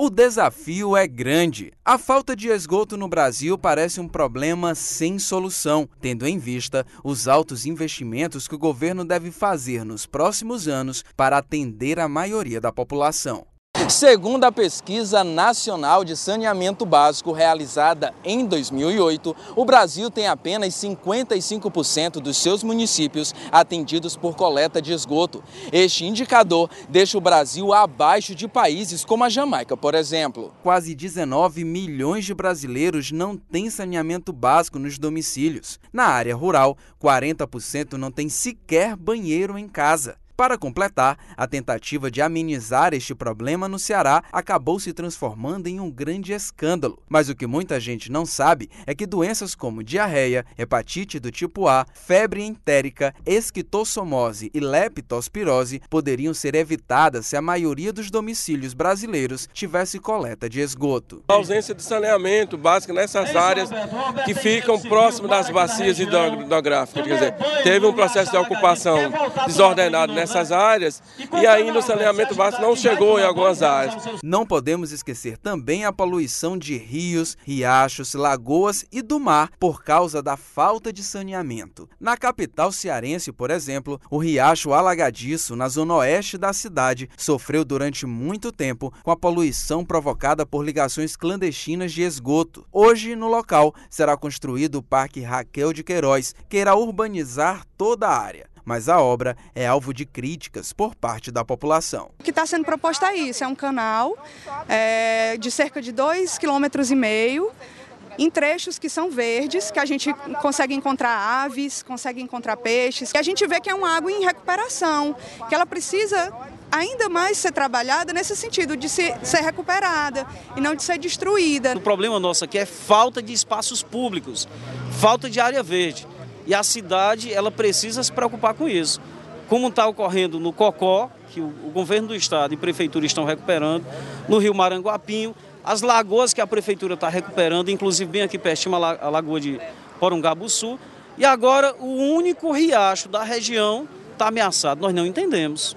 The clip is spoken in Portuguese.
O desafio é grande. A falta de esgoto no Brasil parece um problema sem solução, tendo em vista os altos investimentos que o governo deve fazer nos próximos anos para atender a maioria da população. Segundo a pesquisa nacional de saneamento básico realizada em 2008, o Brasil tem apenas 55% dos seus municípios atendidos por coleta de esgoto. Este indicador deixa o Brasil abaixo de países como a Jamaica, por exemplo. Quase 19 milhões de brasileiros não têm saneamento básico nos domicílios. Na área rural, 40% não tem sequer banheiro em casa. Para completar, a tentativa de amenizar este problema no Ceará acabou se transformando em um grande escândalo. Mas o que muita gente não sabe é que doenças como diarreia, hepatite do tipo A, febre entérica, esquistossomose e leptospirose poderiam ser evitadas se a maioria dos domicílios brasileiros tivesse coleta de esgoto. A ausência de saneamento básico nessas áreas que ficam próximas das bacias hidrográficas, quer dizer, teve um processo de ocupação desordenado nessa nessas né? áreas e, e é ainda o saneamento básico não chegou né? em algumas é áreas. Não podemos esquecer também a poluição de rios, riachos, lagoas e do mar por causa da falta de saneamento. Na capital cearense, por exemplo, o riacho alagadiço, na zona oeste da cidade, sofreu durante muito tempo com a poluição provocada por ligações clandestinas de esgoto. Hoje, no local, será construído o Parque Raquel de Queiroz, que irá urbanizar toda a área mas a obra é alvo de críticas por parte da população. O que está sendo proposto é isso, é um canal é, de cerca de 2,5 km e meio, em trechos que são verdes, que a gente consegue encontrar aves, consegue encontrar peixes, que a gente vê que é uma água em recuperação, que ela precisa ainda mais ser trabalhada nesse sentido de ser, ser recuperada e não de ser destruída. O problema nosso aqui é falta de espaços públicos, falta de área verde e a cidade ela precisa se preocupar com isso. Como está ocorrendo no Cocó, que o, governo do estado e prefeitura estão recuperando, no Rio Maranguapinho, as lagoas que a prefeitura está recuperando, inclusive bem aqui perto, a lagoa de Porungabuçu, e agora o único riacho da região está ameaçado. Nós não entendemos.